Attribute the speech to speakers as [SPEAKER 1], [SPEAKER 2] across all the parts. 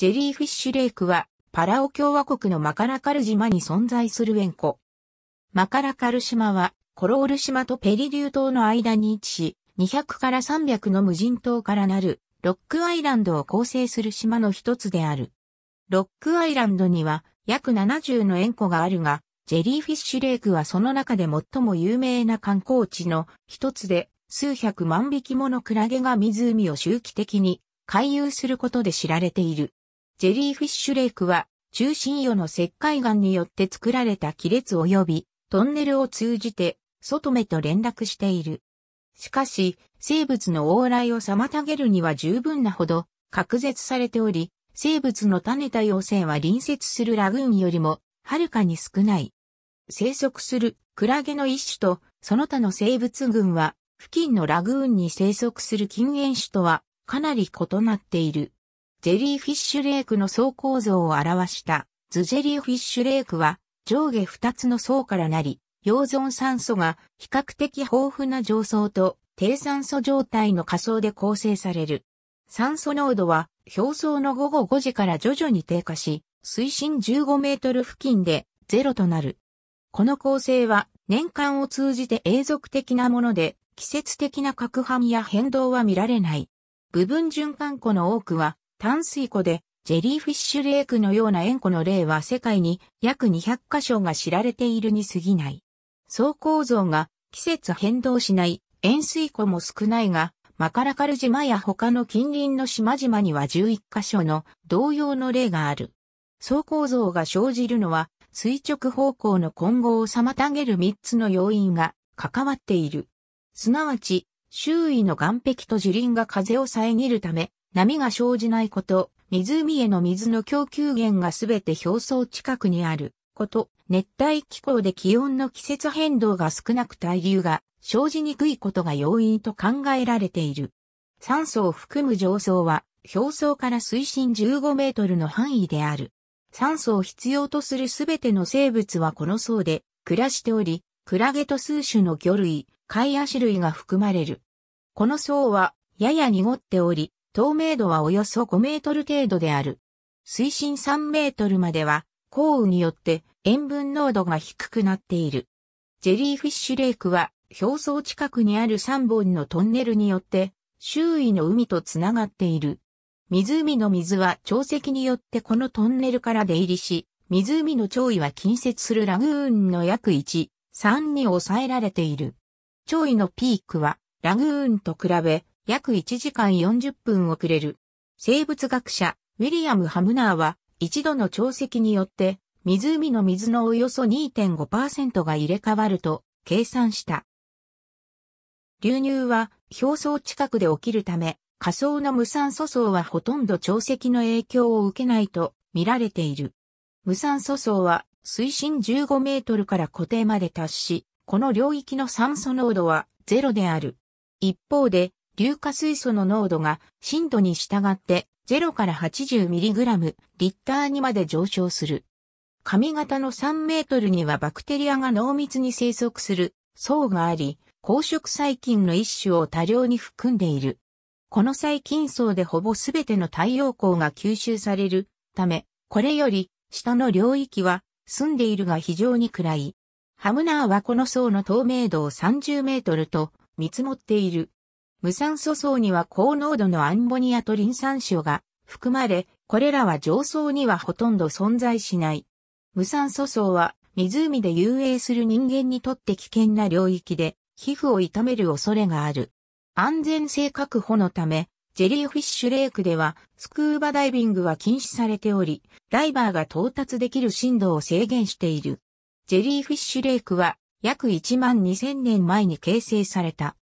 [SPEAKER 1] ジェリーフィッシュレイクは、パラオ共和国のマカラカル島に存在する塩湖。マカラカル島は、コロール島とペリリュー島の間に位置し、200から300の無人島からなる、ロックアイランドを構成する島の一つである。ロックアイランドには、約70の塩湖があるが、ジェリーフィッシュレイクはその中で最も有名な観光地の一つで、数百万匹ものクラゲが湖を周期的に回遊することで知られている。ジェリーフィッシュレイクは、中心余の石灰岩によって作られた亀裂及び、トンネルを通じて、外目と連絡している。しかし、生物の往来を妨げるには十分なほど、隔絶されており、生物の種多様性は隣接するラグーンよりも、はるかに少ない。生息するクラゲの一種と、その他の生物群は、付近のラグーンに生息する近縁種とは、かなり異なっている。ジェリーフィッシュレイクの層構造を表したズジェリーフィッシュレイクは上下2つの層からなり、溶存酸素が比較的豊富な上層と低酸素状態の仮想で構成される。酸素濃度は表層の午後5時から徐々に低下し、水深15メートル付近でゼロとなる。この構成は年間を通じて永続的なもので、季節的な攪拌や変動は見られない。部分循環庫の多くは淡水湖でジェリーフィッシュレイクのような塩湖の例は世界に約200箇所が知られているに過ぎない。総構造が季節変動しない塩水湖も少ないが、マカラカル島や他の近隣の島々には11箇所の同様の例がある。総構造が生じるのは垂直方向の混合を妨げる3つの要因が関わっている。すなわち、周囲の岩壁と樹林が風を遮るため、波が生じないこと、湖への水の供給源がすべて表層近くにあること、熱帯気候で気温の季節変動が少なく対流が生じにくいことが要因と考えられている。酸素を含む上層は表層から水深15メートルの範囲である。酸素を必要とするすべての生物はこの層で暮らしており、クラゲと数種の魚類、貝足類が含まれる。この層はやや濁っており、透明度はおよそ5メートル程度である。水深3メートルまでは、降雨によって塩分濃度が低くなっている。ジェリーフィッシュレイクは表層近くにある3本のトンネルによって周囲の海とつながっている。湖の水は潮汐によってこのトンネルから出入りし、湖の潮位は近接するラグーンの約1、3に抑えられている。潮位のピークはラグーンと比べ約1時間40分遅れる。生物学者、ウィリアム・ハムナーは、一度の潮汐によって、湖の水のおよそ2.5%が入れ替わると計算した。流入は表層近くで起きるため、仮想の無酸素層はほとんど潮汐の影響を受けないと見られている。無酸素層は水深15メートルから固定まで達し、この領域の酸素濃度はゼロである。一方で、硫化水素の濃度が深度に従って0から 80mg リッターにまで上昇する。髪型の3メートルにはバクテリアが濃密に生息する層があり、公職細菌の一種を多量に含んでいる。この細菌層でほぼすべての太陽光が吸収されるため、これより下の領域は住んでいるが非常に暗い。ハムナーはこの層の透明度を30メートルと見積もっている。無酸素層には高濃度のアンボニアとリン酸種が含まれ、これらは上層にはほとんど存在しない。無酸素層は湖で遊泳する人間にとって危険な領域で、皮膚を痛める恐れがある。安全性確保のため、ジェリーフィッシュレイクでは、スクーバダイビングは禁止されており、ダイバーが到達できる深度を制限している。ジェリーフィッシュレイクは、約1万2000年前に形成された。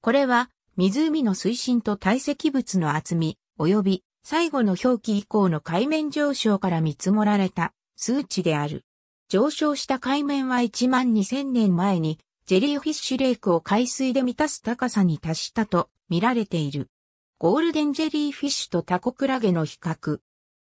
[SPEAKER 1] これは、湖の水深と堆積物の厚み、及び最後の表記以降の海面上昇から見積もられた数値である。上昇した海面は1万2000年前にジェリーフィッシュレイクを海水で満たす高さに達したと見られている。ゴールデンジェリーフィッシュとタコクラゲの比較。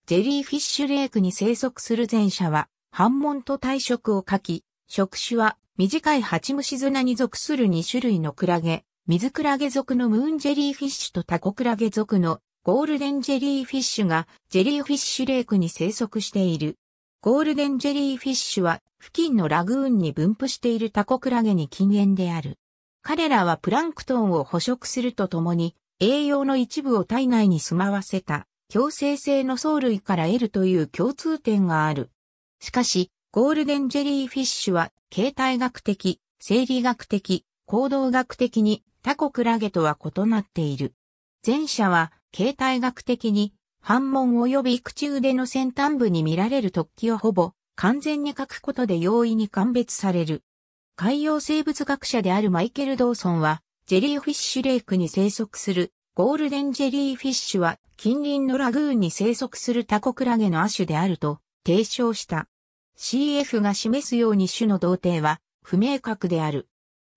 [SPEAKER 1] ジェリーフィッシュレイクに生息する前者は、半門と体色を書き、触手は短いハチムシに属する2種類のクラゲ、水クラゲ属のムーンジェリーフィッシュとタコクラゲ属のゴールデンジェリーフィッシュがジェリーフィッシュレイクに生息している。ゴールデンジェリーフィッシュは付近のラグーンに分布しているタコクラゲに禁煙である。彼らはプランクトンを捕食するとともに栄養の一部を体内に住まわせた強制性の藻類から得るという共通点がある。しかし、ゴールデンジェリーフィッシュは形態学的、生理学的、行動学的にタコクラゲとは異なっている。前者は形態学的に反門及び口腕の先端部に見られる突起をほぼ完全に描くことで容易に鑑別される。海洋生物学者であるマイケル・ドーソンは、ジェリーフィッシュレイクに生息するゴールデンジェリーフィッシュは近隣のラグーンに生息するタコクラゲの亜種であると提唱した。CF が示すように種の同定は不明確である。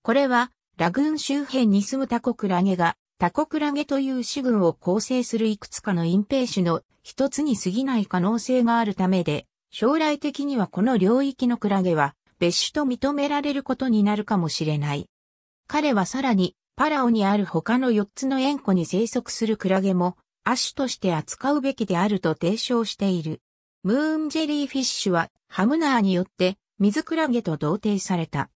[SPEAKER 1] これはラグーン周辺に住むタコクラゲが、タコクラゲという種群を構成するいくつかの隠蔽種の一つに過ぎない可能性があるためで、将来的にはこの領域のクラゲは別種と認められることになるかもしれない。彼はさらにパラオにある他の4つの塩湖に生息するクラゲも亜種として扱うべきであると提唱している。ムーンジェリーフィッシュはハムナーによって水クラゲと同定された。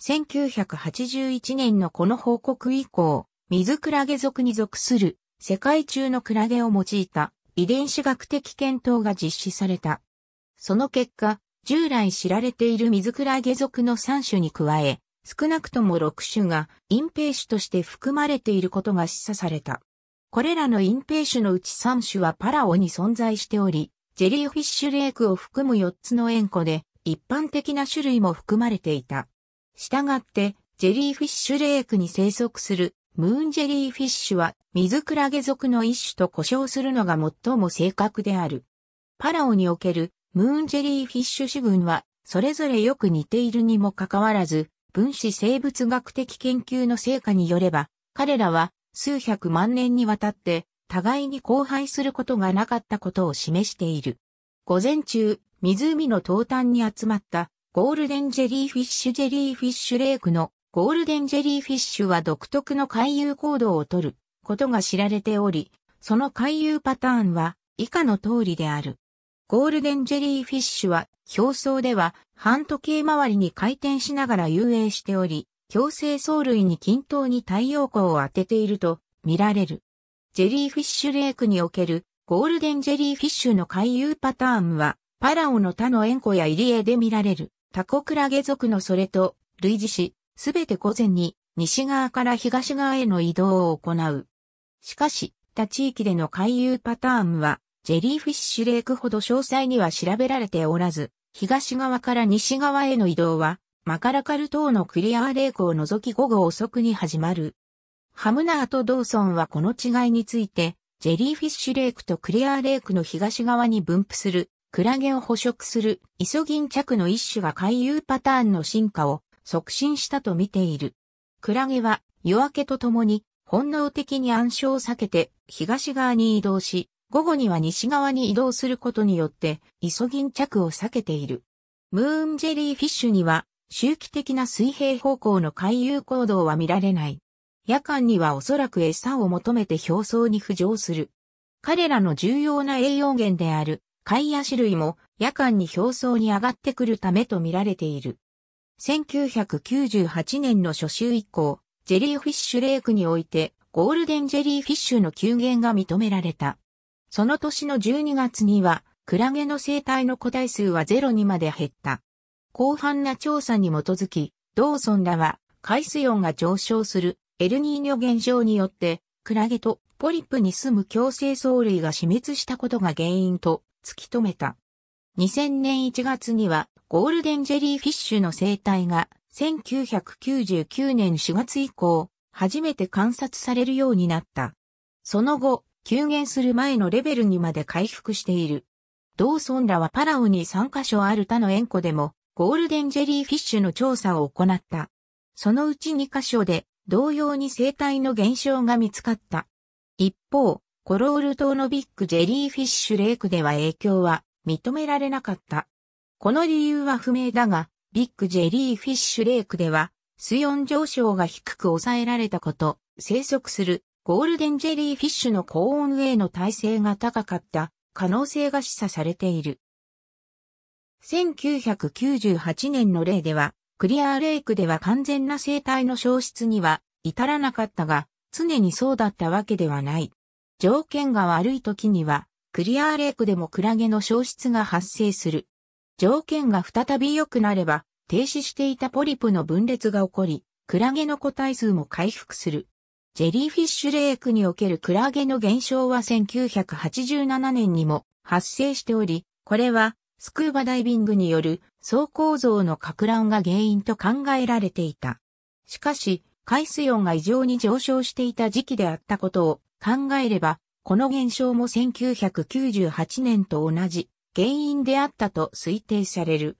[SPEAKER 1] 1981年のこの報告以降、水クラゲ属に属する世界中のクラゲを用いた遺伝子学的検討が実施された。その結果、従来知られている水クラゲ属の3種に加え、少なくとも6種が隠蔽種として含まれていることが示唆された。これらの隠蔽種のうち3種はパラオに存在しており、ジェリーフィッシュレイクを含む4つの塩湖で一般的な種類も含まれていた。従って、ジェリーフィッシュレークに生息するムーンジェリーフィッシュは水クラゲ属の一種と呼称するのが最も正確である。パラオにおけるムーンジェリーフィッシュ種群はそれぞれよく似ているにもかかわらず分子生物学的研究の成果によれば彼らは数百万年にわたって互いに交配することがなかったことを示している。午前中、湖の東端に集まったゴールデンジェリーフィッシュジェリーフィッシュレイクのゴールデンジェリーフィッシュは独特の回遊行動をとることが知られており、その回遊パターンは以下の通りである。ゴールデンジェリーフィッシュは表層では半時計回りに回転しながら遊泳しており、強制藻類に均等に太陽光を当てていると見られる。ジェリーフィッシュレイクにおけるゴールデンジェリーフィッシュの回遊パターンはパラオの他の塩湖や入り江で見られる。タコクラゲ族のそれと類似し、すべて午前に西側から東側への移動を行う。しかし、他地域での回遊パターンは、ジェリーフィッシュレイクほど詳細には調べられておらず、東側から西側への移動は、マカラカル島のクリアーレイクを除き午後遅くに始まる。ハムナーとドーソンはこの違いについて、ジェリーフィッシュレイクとクリアーレイクの東側に分布するクラゲを捕食するイソギンチャクの一種が回遊パターンの進化を促進したと見ている。クラゲは夜明けとともに本能的に暗礁を避けて東側に移動し、午後には西側に移動することによってイソギンチャクを避けている。ムーンジェリーフィッシュには周期的な水平方向の回遊行動は見られない。夜間にはおそらく餌を求めて表層に浮上する。彼らの重要な栄養源である貝や種類も夜間に表層に上がってくるためと見られている。1998年の初週以降、ジェリーフィッシュレイクにおいてゴールデンジェリーフィッシュの救減が認められた。その年の12月には、クラゲの生態の個体数はゼロにまで減った。広範な調査に基づき、ドーソンらは、海水温が上昇するエルニーニョ現象によって、クラゲとポリプに住む共生藻類が死滅したことが原因と突き止めた。2000年1月にはゴールデンジェリーフィッシュの生態が1999年4月以降、初めて観察されるようになった。その後、急減する前のレベルにまで回復している。同村らはパラオに3カ所ある他の塩湖でも、ゴールデンジェリーフィッシュの調査を行った。そのうち2カ所で、同様に生態の減少が見つかった。一方、コロール島のビッグジェリーフィッシュレイクでは影響は認められなかった。この理由は不明だが、ビッグジェリーフィッシュレイクでは、水温上昇が低く抑えられたこと、生息するゴールデンジェリーフィッシュの高温への耐性が高かった可能性が示唆されている。1998年の例では、クリアーレイクでは完全な生態の消失には至らなかったが、常にそうだったわけではない。条件が悪い時には、クリアーレイクでもクラゲの消失が発生する。条件が再び良くなれば、停止していたポリプの分裂が起こり、クラゲの個体数も回復する。ジェリーフィッシュレイクにおけるクラゲの減少は1987年にも発生しており、これはスクーバダイビングによる総構造の拡乱が原因と考えられていた。しかし、海水温が異常に上昇していた時期であったことを考えれば、この現象も1998年と同じ原因であったと推定される。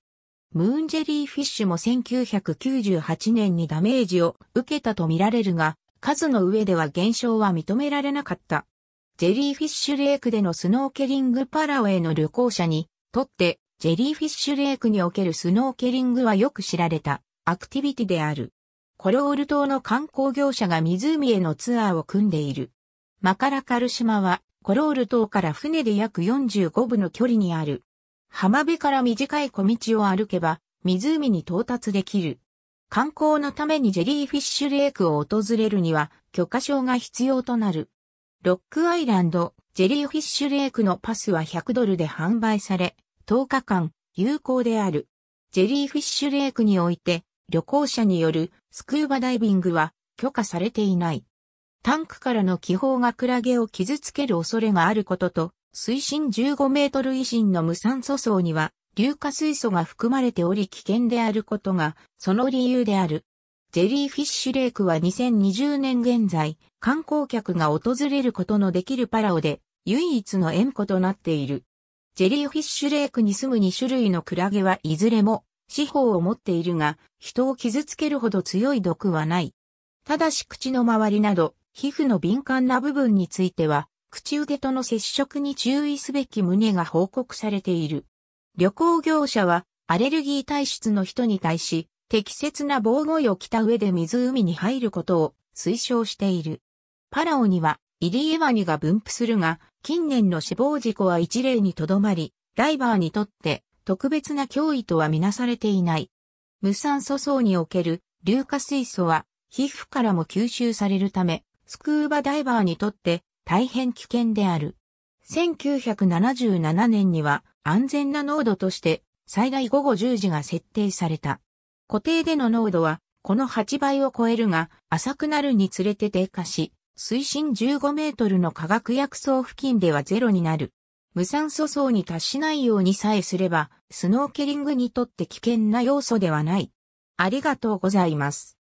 [SPEAKER 1] ムーンジェリーフィッシュも1998年にダメージを受けたとみられるが、数の上では現象は認められなかった。ジェリーフィッシュレイクでのスノーケリングパラオへの旅行者にとって、ジェリーフィッシュレイクにおけるスノーケリングはよく知られたアクティビティである。コロール島の観光業者が湖へのツアーを組んでいる。マカラカル島は、コロール島から船で約45部の距離にある。浜辺から短い小道を歩けば、湖に到達できる。観光のためにジェリーフィッシュレークを訪れるには許可証が必要となる。ロックアイランド、ジェリーフィッシュレークのパスは100ドルで販売され、10日間有効である。ジェリーフィッシュレークにおいて旅行者によるスクーバダイビングは許可されていない。タンクからの気泡がクラゲを傷つける恐れがあることと、水深15メートル以深の無酸素層には、硫化水素が含まれており危険であることが、その理由である。ジェリーフィッシュレイクは2020年現在、観光客が訪れることのできるパラオで、唯一の塩故となっている。ジェリーフィッシュレイクに住む2種類のクラゲはいずれも、四方を持っているが、人を傷つけるほど強い毒はない。ただし口の周りなど、皮膚の敏感な部分については、口腕との接触に注意すべき旨が報告されている。旅行業者は、アレルギー体質の人に対し、適切な防護衣を着た上で湖に入ることを推奨している。パラオには、イリエワニが分布するが、近年の死亡事故は一例にとどまり、ダイバーにとって特別な脅威とはみなされていない。無酸素層における硫化水素は皮膚からも吸収されるため、スクーバダイバーにとって大変危険である。1977年には安全な濃度として最大午後10時が設定された。固定での濃度はこの8倍を超えるが浅くなるにつれて低下し、水深15メートルの化学薬草付近ではゼロになる。無酸素層に達しないようにさえすれば、スノーケリングにとって危険な要素ではない。ありがとうございます。